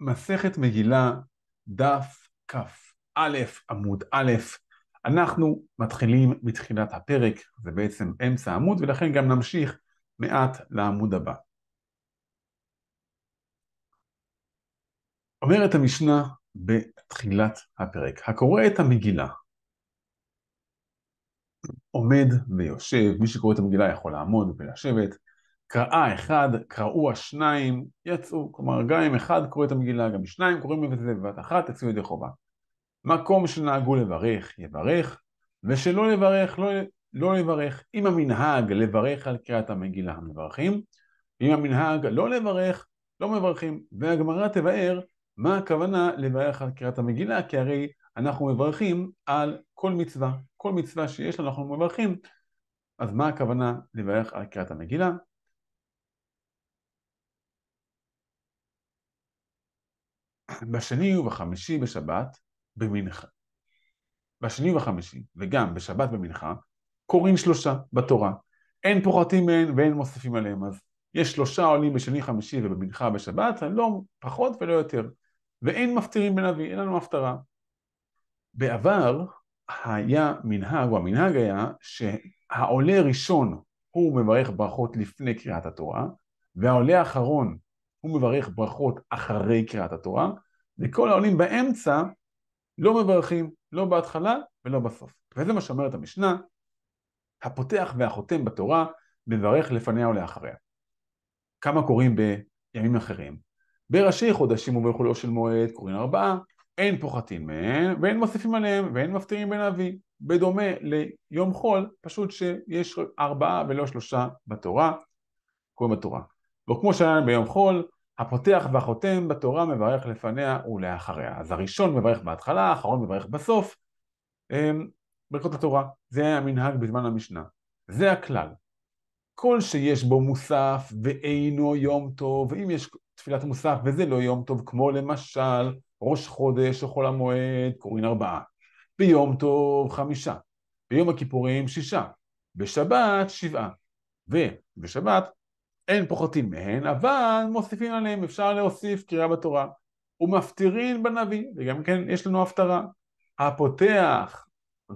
מסכת מגילה, דף כ"א, עמוד א', אנחנו מתחילים מתחילת הפרק, זה בעצם אמצע העמוד, ולכן גם נמשיך מעט לעמוד הבא. אומרת המשנה בתחילת הפרק, הקורא את המגילה עומד ויושב, מי שקורא את המגילה יכול לעמוד ולשבת, קראה אחד, קראו השניים, יצאו. כלומר, גם אם אחד קורא את המגילה, גם שניים קוראים את זה בבת אחת, יצאו ידי חובה. מקום שנהגו לברך, יברך, ושלא לברך, לא, לא לברך. אם המנהג לברך על קריאת המגילה מברכים. ואם המנהג לא לברך, לא מברכים. והגמרא תבאר מה הכוונה לברך על קריאת המגילה, כי הרי אנחנו מברכים על כל מצווה. כל מצווה שיש לנו אנחנו מברכים, אז מה הכוונה לברך על קריאת המגילה? בשני ובחמישי בשבת במנחה. בשני ובחמישי, וגם בשבת במנחה, קוראים שלושה בתורה. אין פוחתים מהן ואין מוספים עליהם. אז יש שלושה עולים בשני חמישי ובמנחה בשבת, לא פחות ולא יותר. ואין מפטירים בנביא, אין לנו הפטרה. בעבר היה מנהג, או המנהג היה, שהעולה ראשון הוא מברך ברכות לפני קריאת התורה, והעולה האחרון הוא מברך ברכות אחרי קריאת התורה, וכל העולים באמצע לא מברכים, לא בהתחלה ולא בסוף. וזה מה שאומרת המשנה, הפותח והחותם בתורה מברך לפניה ולאחריה. כמה קוראים בימים אחרים? בראשי חודשים ובחולו של מועד קוראים ארבעה, אין פוחתים מהם ואין מוסיפים עליהם ואין מפטירים בין אבי. בדומה ליום חול, פשוט שיש ארבעה ולא שלושה בתורה, קוראים בתורה. וכמו שהיה ביום חול, הפותח והחותם בתורה מברך לפניה ולאחריה. אז הראשון מברך בהתחלה, האחרון מברך בסוף. אמ, ברכות התורה, זה היה המנהג בזמן המשנה. זה הכלל. כל שיש בו מוסף ואינו יום טוב, אם יש תפילת מוסף וזה לא יום טוב, כמו למשל ראש חודש או חול המועד, קוראים ארבעה. ביום טוב חמישה. ביום הכיפורים שישה. בשבת שבעה. ובשבת אין פוחתים מהן, אבל מוסיפים עליהם, אפשר להוסיף קריאה בתורה. ומפטירין בנביא, וגם כן יש לנו הפטרה. הפותח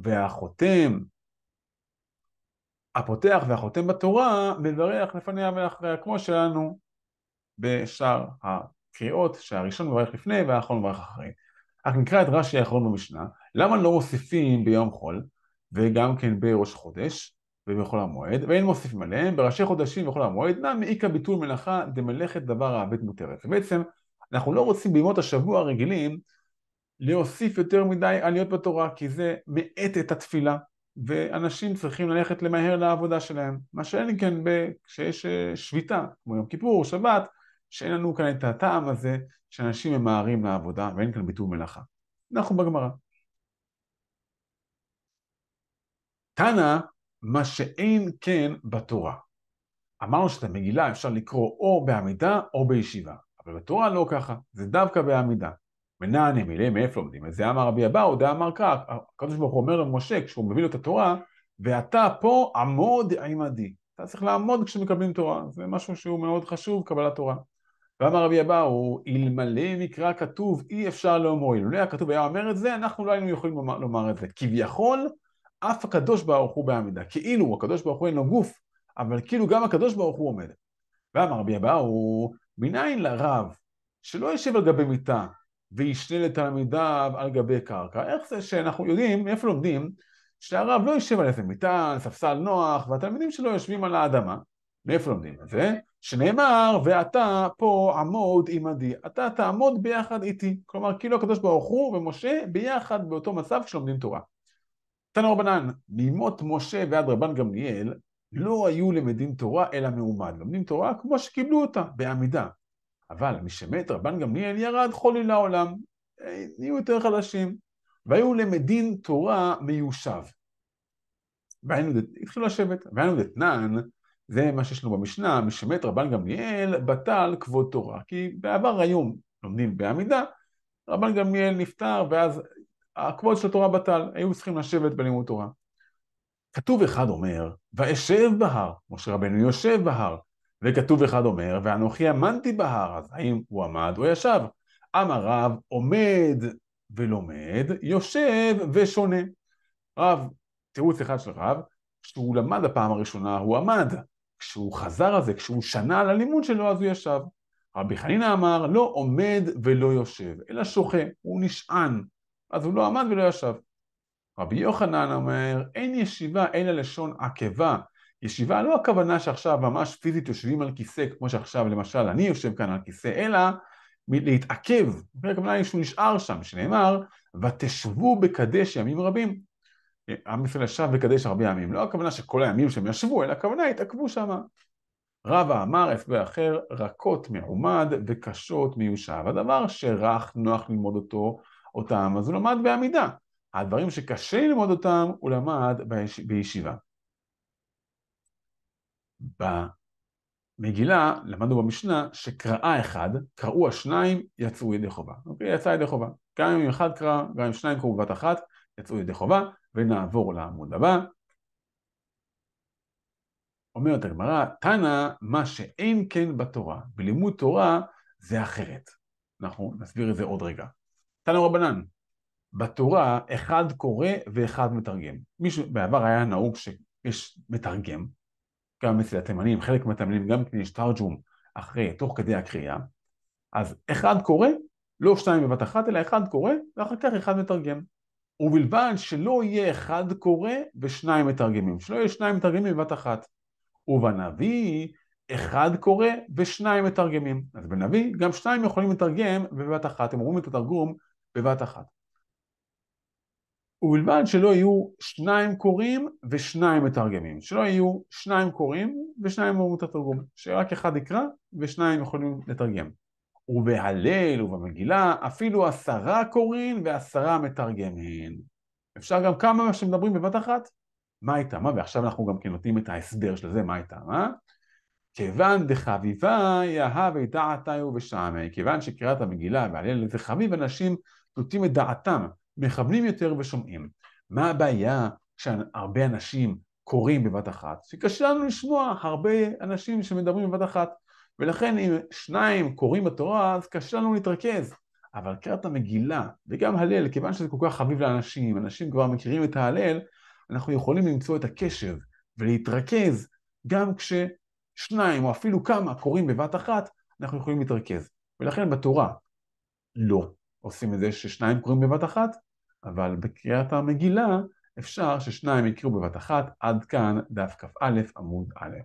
והחותם, הפותח והחותם בתורה, מברך לפניה ואחריה, כמו שלנו בשאר הקריאות, שהראשון מברך לפני והאחרון מברך אחרי. רק נקרא את רש"י האחרון במשנה, למה לא מוסיפים ביום חול, וגם כן בראש חודש? ובכל המועד, ואין מוסיפים עליהם, בראשי חודשים ובכל המועד, נא מעיקא ביטול מלאכה דמלאכת דבר העבד מותרת. ובעצם, אנחנו לא רוצים בימות השבוע הרגילים להוסיף יותר מדי עליות בתורה, כי זה מאט את התפילה, ואנשים צריכים ללכת למהר לעבודה שלהם. מה שאין כן כשיש אה, שביתה, כמו יום כיפור, שבת, שאין לנו כאן את הטעם הזה שאנשים ממהרים לעבודה ואין כאן ביטול מלאכה. אנחנו בגמרא. תנא מה שאין כן בתורה. אמרנו שאת המגילה אפשר לקרוא או בעמידה או בישיבה, אבל בתורה לא ככה, זה דווקא בעמידה. מנעני מילא מאיפה לומדים את זה אמר רבי אבאו, דה אמר כך, הקדוש ברוך הוא אומר למשה כשהוא מביא לו את התורה, ואתה פה עמוד עימדי. אתה צריך לעמוד כשמקבלים תורה, זה משהו שהוא מאוד חשוב, קבלת תורה. ואמר רבי אבאו, אלמלא מקרא כתוב אי אפשר לאומרו, אילולא הכתוב היה אומר את זה, אנחנו לא היינו יכולים לומר את זה. כביכול, אף הקדוש ברוך הוא בעמידה, כאילו הקדוש ברוך הוא אין לו גוף, אבל כאילו גם הקדוש ברוך הוא עומד. ואמר רבי אבאו, מניין לרב, שלא יושב על גבי מיטה וישנה לתלמידיו על גבי קרקע, איך זה שאנחנו יודעים, מאיפה לומדים, שהרב לא יושב על איזה מיטה, על ספסל נוח, והתלמידים שלו יושבים על האדמה. מאיפה לומדים את זה? שנאמר, ואתה פה עמוד עמדי, אתה תעמוד ביחד איתי. כלומר, כאילו הקדוש ברוך הוא ומשה ביחד באותו מצב כשלומדים תורה. תנא רבנן, מימות משה ועד רבן גמליאל לא היו למדים תורה אלא מעומד, לומדים תורה כמו שקיבלו אותה, בעמידה. אבל משמת רבן גמליאל ירד חולי לעולם, אה, נהיו יותר חלשים, והיו למדין תורה מיושב. והיינו, התחילו לשבת, והיינו דתנן, זה מה שיש לנו במשנה, משמת רבן גמליאל בטל כבוד תורה, כי בעבר היום לומדים בעמידה, רבן גמליאל נפטר ואז הכבוד של התורה בטל, היו צריכים לשבת בלימוד תורה. כתוב אחד אומר, ואשב בהר, משה רבנו יושב בהר, וכתוב אחד אומר, ואנוכי אמנתי בהר, אז האם הוא עמד או ישב? אמר רב, עומד ולומד, יושב ושונה. רב, תירוץ אחד של רב, כשהוא למד הפעם הראשונה הוא עמד, כשהוא חזר על זה, כשהוא שנה על הלימוד שלו אז הוא ישב. רבי חנינא אמר, לא עומד ולא יושב, אלא שוכה, הוא נשען, אז הוא לא עמד ולא ישב. רבי יוחנן אומר, אין ישיבה אלא לשון עקבה. ישיבה לא הכוונה שעכשיו ממש פיזית יושבים על כיסא, כמו שעכשיו למשל אני יושב כאן על כיסא, אלא להתעכב. זה הכוונה שהוא נשאר שם, שנאמר, ותשבו בקדש ימים רבים. עם ישראל ישב בקדש הרבה ימים. לא הכוונה שכל הימים שהם ישבו, אלא הכוונה התעכבו שם. רבא אמר הסבר אחר, רכות מעומד וקשות מיושב. הדבר שרך, נוח ללמוד אותו, אותם, אז הוא למד בעמידה. הדברים שקשה ללמוד אותם, הוא למד בישיבה. במגילה, למדנו במשנה, שקראה אחד, קראו השניים, יצאו ידי חובה. אוקיי? יצא ידי חובה. גם אם אחד קרא, גם אם שניים קראו בבת אחת, יצאו ידי חובה, ונעבור לעמוד הבא. אומרת הגמרא, תנא, מה שאין כן בתורה, בלימוד תורה זה אחרת. אנחנו נסביר את זה עוד רגע. תנא רבנן, בתורה אחד קורא ואחד מתרגם. מישהו, בעבר היה נהוג שיש מתרגם, גם אצל התימנים, חלק מהתימנים גם כן יש תרג'ום אחרי, תוך כדי הקריאה, אז אחד קורא, לא שניים בבת אחת, אלא אחד קורא, ואחר כך אחד מתרגם. ובלבד שלא יהיה אחד קורא ושניים מתרגמים, שלא יהיה שניים מתרגמים בבת אחת. ובנביא אחד קורא ושניים מתרגמים. אז בנביא גם שניים יכולים לתרגם בבת אחת, הם אומרים את התרגום בבת אחת. ובלבד שלא יהיו שניים קוראים ושניים מתרגמים, שלא יהיו שניים קוראים ושניים אומרים את התרגום, שרק אחד יקרא ושניים יכולים לתרגם. ובהלל ובמגילה אפילו עשרה קוראים ועשרה מתרגמים. אפשר גם כמה שמדברים בבת אחת, מה איתה מה, ועכשיו אנחנו גם כן נותנים את ההסבר של זה, מה איתה מה. כיוון דחביבה יהב דעתיו ושעמי, כיוון שקריאת המגילה והלל זה חביב אנשים נותנים את דעתם, מכוונים יותר ושומעים. מה הבעיה כשהרבה אנשים קוראים בבת אחת? שקשה לנו לשמוע הרבה אנשים שמדברים בבת אחת, ולכן אם שניים קוראים בתורה, אז קשה לנו להתרכז. אבל קראת המגילה, וגם הלל, כיוון שזה כל כך חביב לאנשים, אנשים כבר מכירים את ההלל, אנחנו יכולים למצוא את הקשב ולהתרכז גם כששניים או אפילו כמה קוראים בבת אחת, אנחנו יכולים להתרכז. ולכן בתורה, לא. עושים את זה ששניים קוראים בבת אחת, אבל בקריאת המגילה אפשר ששניים יקראו בבת אחת, עד כאן דף כא עמוד א'.